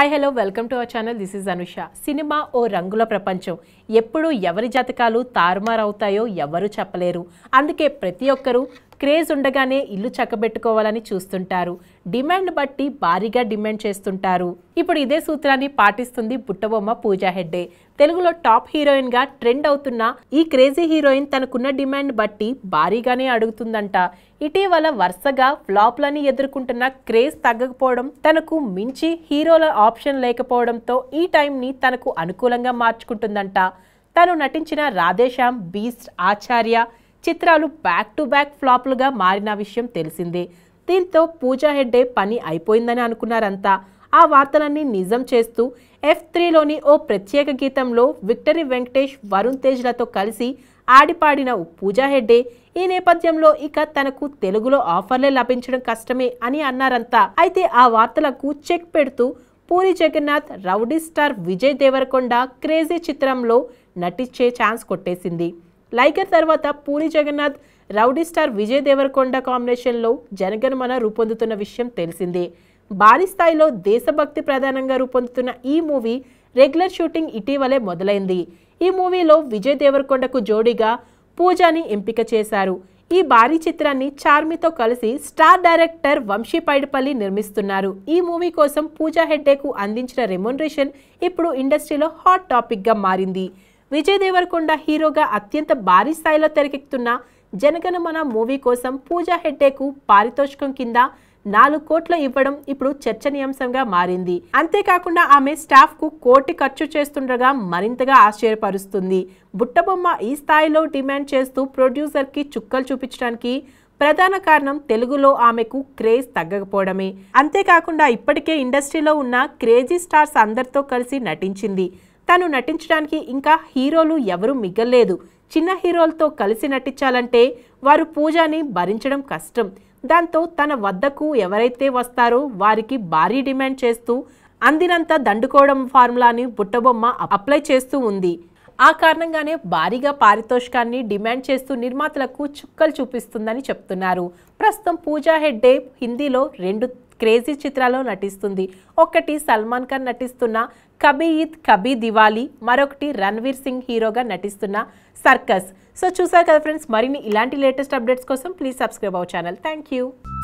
hi hello welcome to our channel this is Anusha cinema ఓ రంగుల ప్రపంచం ఎప్పుడు ఎవరి జాతకాలు తారుమారవుతాయో ఎవరు చెప్పలేరు అందుకే ప్రతి ఒక్కరూ క్రేజ్ ఉండగానే ఇల్లు చక్కబెట్టుకోవాలని చూస్తుంటారు డిమాండ్ బట్టి భారీగా డిమాండ్ చేస్తుంటారు ఇప్పుడు ఇదే సూత్రాన్ని పాటిస్తుంది బుట్టబొమ్మ పూజా హెడ్డే తెలుగులో టాప్ హీరోయిన్ గా ట్రెండ్ అవుతున్న ఈ క్రేజీ హీరోయిన్ తనకున్న డిమాండ్ బట్టి భారీగానే అడుగుతుందంట ఇటీవల వరుసగా ఫ్లాప్లని ఎదుర్కొంటున్న క్రేజ్ తగ్గకపోవడం తనకు మించి హీరోల ఆప్షన్ లేకపోవడంతో ఈ టైంని తనకు అనుకూలంగా మార్చుకుంటుందంట తను నటించిన రాధేశ్యామ్ బీస్ట్ ఆచార్య చిత్రాలు బ్యాక్ టు బ్యాక్ ఫ్లాప్లుగా మారిన విషయం తెలిసిందే దీంతో పూజా హెడ్డే పని అయిపోయిందని అనుకున్నారంతా ఆ వార్తలన్నీ నిజం చేస్తూ ఎఫ్ త్రీలోని ఓ ప్రత్యేక గీతంలో విక్టరీ వెంకటేష్ వరుణ్ తేజ్లతో కలిసి ఆడిపాడిన పూజా హెడ్డే ఈ నేపథ్యంలో ఇక తనకు తెలుగులో ఆఫర్లే లభించడం కష్టమే అని అన్నారంతా అయితే ఆ వార్తలకు చెక్ పెడుతూ Puri Jagannath rowdy star Vijay Devarakonda crazy చిత్రంలో నటించే ఛాన్స్ కొట్టేసింది లైగర్ తర్వాత పూరి జగన్నాథ్ రౌడీ స్టార్ విజయ్ దేవరకొండ కాంబినేషన్లో జనగణమన రూపొందుతున్న విషయం తెలిసిందే భారీ స్థాయిలో దేశభక్తి ప్రధానంగా రూపొందుతున్న ఈ మూవీ రెగ్యులర్ షూటింగ్ ఇటీవలే మొదలైంది ఈ మూవీలో విజయ్ దేవరకొండకు జోడీగా పూజాని ఎంపిక చేశారు ఈ భారీ చిత్రాన్ని చార్మితో కలిసి స్టార్ డైరెక్టర్ వంశీ పైడిపల్లి నిర్మిస్తున్నారు ఈ మూవీ కోసం పూజా హెడ్డేకు అందించిన రెమ్యునరేషన్ ఇప్పుడు ఇండస్ట్రీలో హాట్ టాపిక్గా మారింది విజయ్ దేవరకొండ హీరోగా అత్యంత భారీ స్థాయిలో తెరకెక్కుతున్న జనగణమన మూవీ కోసం పూజా హెడ్డేకు పారితోషికం కింద నాలుగు కోట్లు ఇవ్వడం ఇప్పుడు చర్చనీయాంశంగా మారింది అంతేకాకుండా ఆమె స్టాఫ్ కు కోటి ఖర్చు చేస్తుండగా మరింతగా ఆశ్చర్యపరుస్తుంది బుట్టబొమ్మ ఈ స్థాయిలో డిమాండ్ చేస్తూ ప్రొడ్యూసర్ కి చుక్కలు చూపించడానికి ప్రధాన కారణం తెలుగులో ఆమెకు క్రేజ్ తగ్గకపోవడమే అంతేకాకుండా ఇప్పటికే ఇండస్ట్రీలో ఉన్న క్రేజీ స్టార్స్ అందరితో కలిసి నటించింది తాను నటించడానికి ఇంకా హీరోలు ఎవరూ మిగల్లేదు చిన్న హీరోలతో కలిసి నటించాలంటే వారు పూజాని భరించడం కష్టం దాంతో తన వద్దకు ఎవరైతే వస్తారో వారికి భారీ డిమాండ్ చేస్తూ అందినంత దండుకోవడం ఫార్ములాని బుట్టబొమ్మ అప్లై చేస్తూ ఉంది ఆ కారణంగానే భారీగా పారితోషికాన్ని డిమాండ్ చేస్తూ నిర్మాతలకు చుక్కలు చూపిస్తుందని చెప్తున్నారు ప్రస్తుతం పూజా హెడ్డే హిందీలో రెండు క్రేజీ చిత్రాల్లో నటిస్తుంది ఒకటి సల్మాన్ ఖాన్ నటిస్తున్న కబీ ఈద్ కబీ దివాలి మరొకటి రణ్వీర్ సింగ్ హీరోగా నటిస్తున్న సర్కస్ సో చూసారు కదా ఫ్రెండ్స్ మరిన్ని ఇలాంటి లేటెస్ట్ అప్డేట్స్ కోసం please subscribe our channel thank